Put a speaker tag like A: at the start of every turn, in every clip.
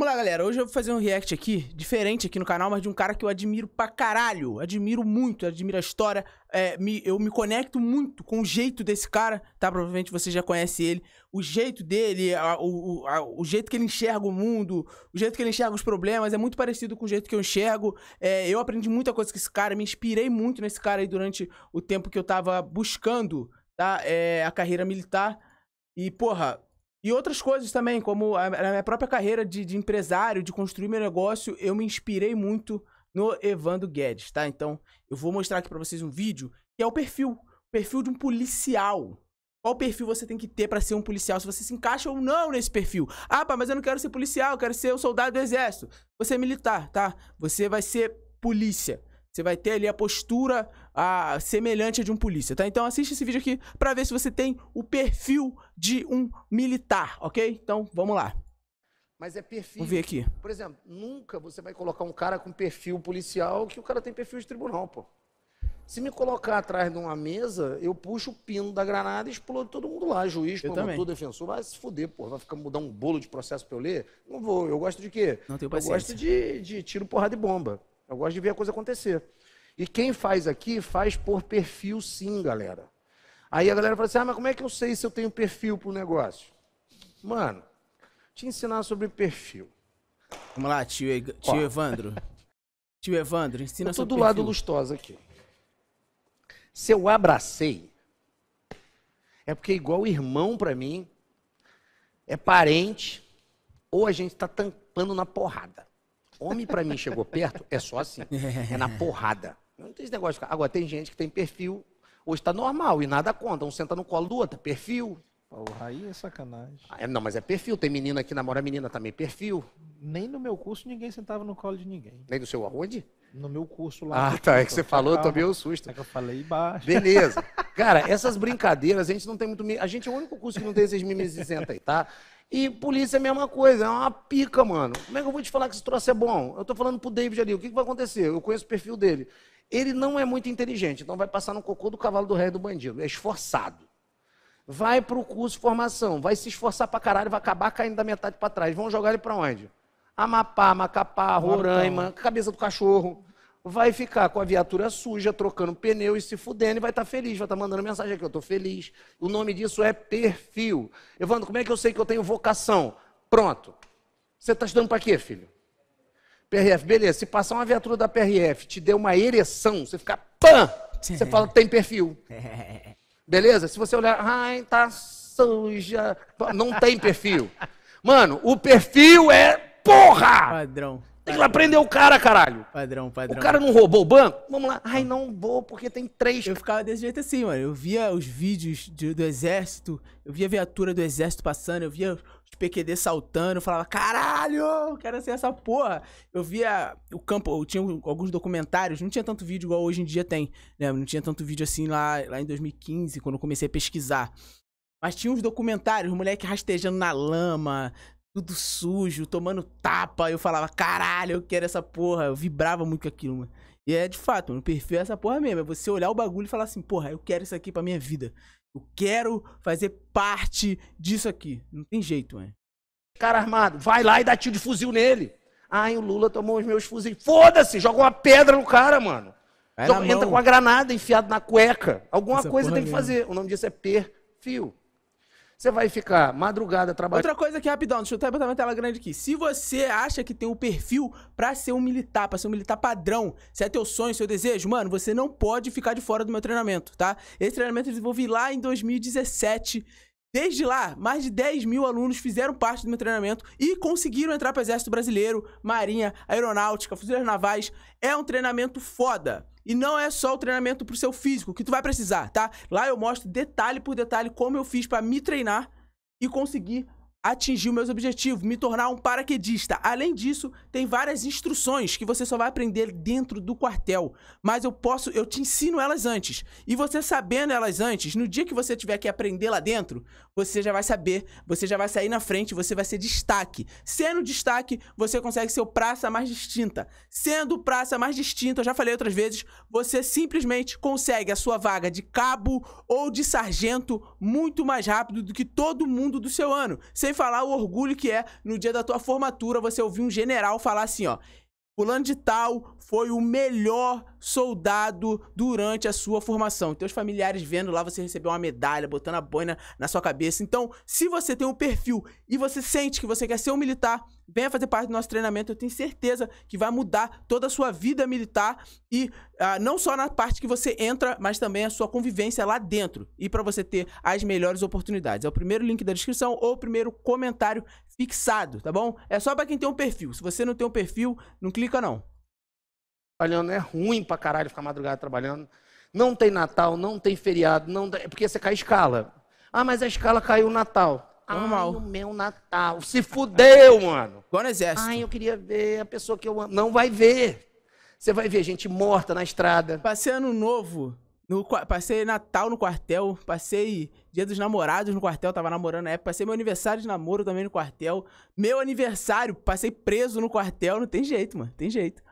A: Vamos lá, galera. Hoje eu vou fazer um react aqui, diferente aqui no canal, mas de um cara que eu admiro pra caralho. Admiro muito, admiro a história. É, me, eu me conecto muito com o jeito desse cara, tá? Provavelmente você já conhece ele. O jeito dele, a, o, a, o jeito que ele enxerga o mundo, o jeito que ele enxerga os problemas, é muito parecido com o jeito que eu enxergo. É, eu aprendi muita coisa com esse cara, me inspirei muito nesse cara aí durante o tempo que eu tava buscando, tá? É, a carreira militar. E, porra, e outras coisas também, como a, minha própria carreira de, de, empresário, de construir meu negócio, eu me inspirei muito no Evandro Guedes, tá? Então, eu vou mostrar aqui para vocês um vídeo que é o perfil, o perfil de um policial. Qual perfil você tem que ter para ser um policial? Se você se encaixa ou não nesse perfil. Ah, pá, mas eu não quero ser policial, eu quero ser um soldado do exército. Você é militar, tá? Você vai ser polícia. Você vai ter ali a postura a, semelhante a de um polícia, tá? Então assiste esse vídeo aqui para ver se você tem o perfil de um militar, ok? Então vamos lá.
B: Mas é perfil. Vamos ver aqui. Por exemplo, nunca você vai colocar um cara com perfil policial que o cara tem perfil de tribunal, pô. Se me colocar atrás de uma mesa, eu puxo o pino da granada e explodo todo mundo lá. Juiz, promotor, defensor, vai se fuder, pô. Vai ficar mudar um bolo de processo pra eu ler? Não vou. Eu gosto de quê? Não tenho paciência. Eu gosto de, de tiro, porrada e bomba. Eu gosto de ver a coisa acontecer. E quem faz aqui, faz por perfil sim, galera. Aí a galera fala assim: ah, mas como é que eu sei se eu tenho perfil para o negócio? Mano, te ensinar sobre perfil. Vamos lá, tio, tio Evandro. tio Evandro, ensina eu tô sobre do lado perfil. lustosa aqui. Se eu abracei, é porque igual irmão para mim, é parente, ou a gente está tampando na porrada. Homem para mim chegou perto, é só assim. É na porrada. Não tem esse negócio. Agora, tem gente que tem perfil. Hoje está normal e nada conta. Um senta no colo do outro, perfil. Porra, aí é sacanagem. Ah, é, não, mas é perfil. Tem menina que namora menina também, perfil. Nem no meu curso ninguém sentava no colo de ninguém. Nem no seu aonde? No meu curso lá. Ah, tá. É que você falou, calma. eu tomei um susto. É que eu falei baixo. Beleza. Cara, essas brincadeiras, a gente não tem muito. A gente é o único curso que não tem esses mimes isenta aí, tá? E polícia é a mesma coisa, é uma pica, mano. Como é que eu vou te falar que esse troço é bom? Eu tô falando pro David ali, o que, que vai acontecer? Eu conheço o perfil dele. Ele não é muito inteligente, então vai passar no cocô do cavalo do rei do bandido. É esforçado. Vai pro curso de formação, vai se esforçar pra caralho, vai acabar caindo da metade para trás. Vão jogar ele pra onde? Amapá, Macapá, Roraima, cabeça do cachorro vai ficar com a viatura suja, trocando pneu e se fudendo e vai estar tá feliz, vai estar tá mandando mensagem aqui, eu estou feliz. O nome disso é perfil. Evandro, como é que eu sei que eu tenho vocação? Pronto. Você está estudando para quê, filho? PRF, beleza. Se passar uma viatura da PRF, te deu uma ereção, você fica pã! Você fala, tem perfil. Beleza? Se você olhar, ai, tá suja, não tem perfil. Mano, o perfil é porra! Padrão. Tem que lá prender o cara, caralho. Padrão, padrão. O cara não roubou o banco?
A: Vamos lá. Ai, não vou, porque tem três. Eu ficava desse jeito assim, mano. Eu via os vídeos de, do exército, eu via a viatura do exército passando, eu via os PQD saltando, eu falava, caralho, eu quero ser essa porra. Eu via o campo, eu tinha alguns documentários, não tinha tanto vídeo igual hoje em dia tem, né? Não tinha tanto vídeo assim lá, lá em 2015, quando eu comecei a pesquisar. Mas tinha uns documentários, moleque rastejando na lama, tudo sujo, tomando tapa. Eu falava, caralho, eu quero essa porra. Eu vibrava muito com aquilo, mano. E é de fato, mano, o perfil é essa porra mesmo. É você olhar o bagulho e falar assim, porra, eu quero isso aqui pra minha vida. Eu quero
B: fazer parte disso aqui. Não tem jeito, mano. Cara armado, vai lá e dá tiro de fuzil nele. Ai, o Lula tomou os meus fuzis. Foda-se, joga uma pedra no cara, mano. Então entra mão. com a granada enfiada na cueca. Alguma essa coisa tem que mesmo. fazer. O nome disso é perfil. Você vai ficar madrugada trabalhando. Outra coisa aqui rapidão, deixa eu até botar uma tela grande aqui. Se
A: você acha que tem o um perfil para ser um militar, para ser um militar padrão, se é teu sonho, seu desejo, mano, você não pode ficar de fora do meu treinamento, tá? Esse treinamento eu desenvolvi lá em 2017. Desde lá, mais de 10 mil alunos fizeram parte do meu treinamento e conseguiram entrar para o Exército Brasileiro, Marinha, Aeronáutica, Fuzileiros Navais. É um treinamento foda. E não é só o treinamento para o seu físico, que tu vai precisar, tá? Lá eu mostro detalhe por detalhe como eu fiz para me treinar e conseguir atingir meus objetivos, me tornar um paraquedista. Além disso, tem várias instruções que você só vai aprender dentro do quartel, mas eu posso, eu te ensino elas antes. E você sabendo elas antes, no dia que você tiver que aprender lá dentro, você já vai saber, você já vai sair na frente, você vai ser destaque. Sendo destaque, você consegue ser o praça mais distinta. Sendo praça mais distinta, eu já falei outras vezes, você simplesmente consegue a sua vaga de cabo ou de sargento muito mais rápido do que todo mundo do seu ano. Sem sem falar o orgulho que é no dia da tua formatura você ouvir um general falar assim, ó. Fulano de tal foi o melhor soldado durante a sua formação. Teus familiares vendo lá você receber uma medalha, botando a boina na sua cabeça. Então, se você tem um perfil e você sente que você quer ser um militar, venha fazer parte do nosso treinamento. Eu tenho certeza que vai mudar toda a sua vida militar e ah, não só na parte que você entra, mas também a sua convivência lá dentro e para você ter as melhores oportunidades. É o primeiro link da descrição ou o primeiro comentário fixado, tá bom? É só para quem tem
B: um perfil. Se você não tem um perfil, não clica não trabalhando, é ruim pra caralho ficar madrugada trabalhando. Não tem Natal, não tem feriado, não é porque você cai escala. Ah, mas a escala caiu no Natal. Normal. Ai, o meu Natal. Se fudeu, mano. Igual no exército. Ai, eu queria ver a pessoa que eu amo. Não vai ver. Você vai ver gente morta na estrada.
A: Passei ano novo. No, passei Natal no quartel. Passei dia dos namorados no quartel. Tava namorando na época. Passei meu aniversário de namoro também no quartel. Meu aniversário, passei
B: preso no quartel. Não tem jeito, mano. Tem jeito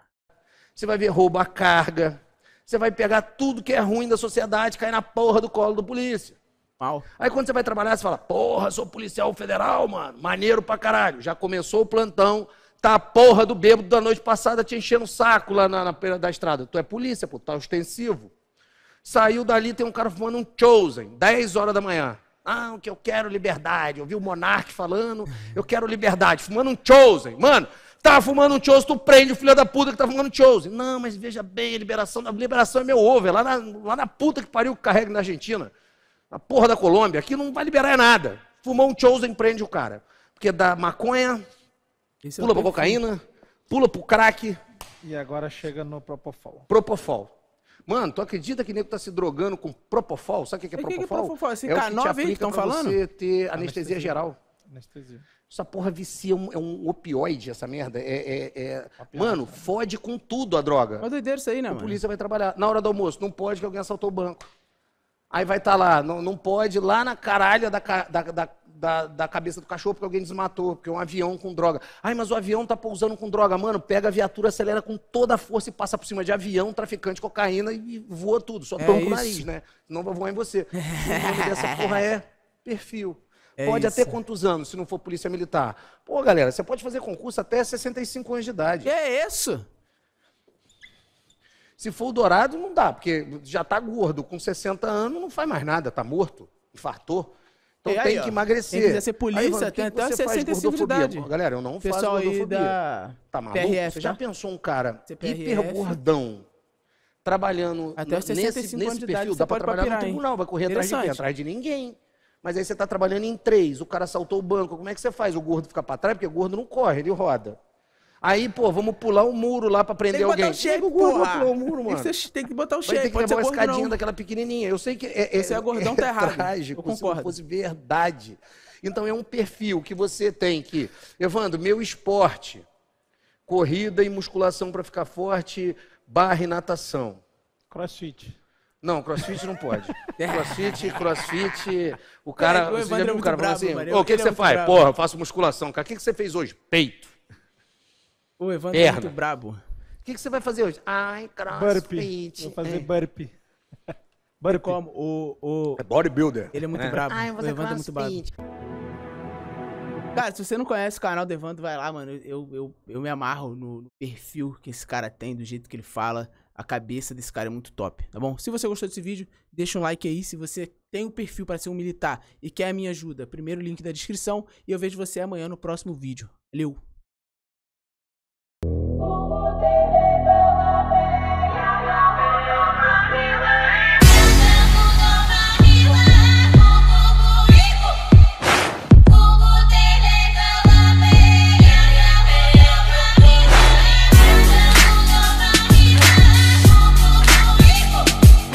B: você vai ver roubo à carga, você vai pegar tudo que é ruim da sociedade, cair na porra do colo do polícia. Mal. Aí quando você vai trabalhar, você fala, porra, sou policial federal, mano, maneiro pra caralho. Já começou o plantão, tá a porra do bêbado da noite passada te enchendo o saco lá na, na da estrada. Tu é polícia, pô, tá ostensivo. Saiu dali, tem um cara fumando um Chosen, 10 horas da manhã. Ah, o que eu quero liberdade. Eu vi o Monarque falando, eu quero liberdade, fumando um Chosen. Mano, Tá fumando um chose, tu prende o filho da puta que tá fumando um chose. Não, mas veja bem, a liberação, a liberação é meu ovo, é lá na, lá na puta que pariu que carrega na Argentina, na porra da Colômbia, aqui não vai liberar nada. Fumou um chouse, empreende o cara. Porque dá maconha, Esse é pula é pra cocaína, fim. pula pro crack. E agora chega no Propofol. Propofol. Mano, tu acredita que o nego tá se drogando com Propofol? Sabe o que é Propofol? Que que é Propofol? Esse é o que te aplica que pra falando? você ter ah, anestesia, anestesia geral. Anestesia. Essa porra vicia, um, é um opioide, essa merda. É, é, é... Mano, fode com tudo a droga. Mas doideira isso aí, né, A mano? polícia vai trabalhar. Na hora do almoço, não pode que alguém assaltou o banco. Aí vai estar tá lá, não, não pode, lá na caralha da, da, da, da, da cabeça do cachorro, porque alguém desmatou, porque é um avião com droga. Ai, mas o avião tá pousando com droga. Mano, pega a viatura, acelera com toda a força e passa por cima de avião, traficante, de cocaína e voa tudo. Só É toma o isso. nariz, né? Não vai voar em você. Essa porra é perfil. É pode isso. até quantos anos, se não for polícia militar? Pô, galera, você pode fazer concurso até 65 anos de idade. é isso? Se for o Dourado, não dá, porque já está gordo. Com 60 anos, não faz mais nada, está morto, infartou. Então aí, tem que ó, emagrecer. Tem quiser ser polícia, aí, Ivan, tem até 65 de idade. Galera, eu não Pessoal faço gordofobia. Da... Tá maluco? PRF, você já tá? pensou um cara hipergordão trabalhando até nesse, nesse perfil? Idade, dá para trabalhar pirar, no tribunal, hein? vai correr atrás de Atrás de ninguém. Mas aí você está trabalhando em três, o cara saltou o banco, como é que você faz? O gordo fica para trás, porque o gordo não corre, ele roda. Aí, pô, vamos pular um muro lá para prender alguém. Tem que botar o cheiro. pô. Pular muro, mano. Você
A: tem que botar o cheque. Tem que levar uma escadinha não.
B: daquela pequenininha. Eu sei que é, é, Esse é gordão é tá errado. Trágico, eu concordo. se não fosse verdade. Então é um perfil que você tem que, Evandro, meu esporte, corrida e musculação para ficar forte, barra e natação. Crossfit. Não, crossfit não pode. É. crossfit, crossfit. O cara. É, o você já é viu é cara assim? Mano, o que, que você é faz? Bravo. Porra, eu faço musculação. Cara, o que, que você fez hoje? Peito. O Evandro Perna. é muito brabo. O que, que você vai fazer hoje? Ai, crossfit. Burpee. Vou fazer
A: é. burpee. Burpee. Como? O, o... É bodybuilder. Ele é muito brabo. Ai, o Evandro é muito brabo. Cara, se você não conhece o canal do Evandro, vai lá, mano. Eu, eu, eu me amarro no perfil que esse cara tem, do jeito que ele fala, a cabeça desse cara é muito top, tá bom? Se você gostou desse vídeo, deixa um like aí. Se você tem o um perfil para ser um militar e quer a minha ajuda, primeiro link da descrição. E eu vejo você amanhã no próximo vídeo. Valeu!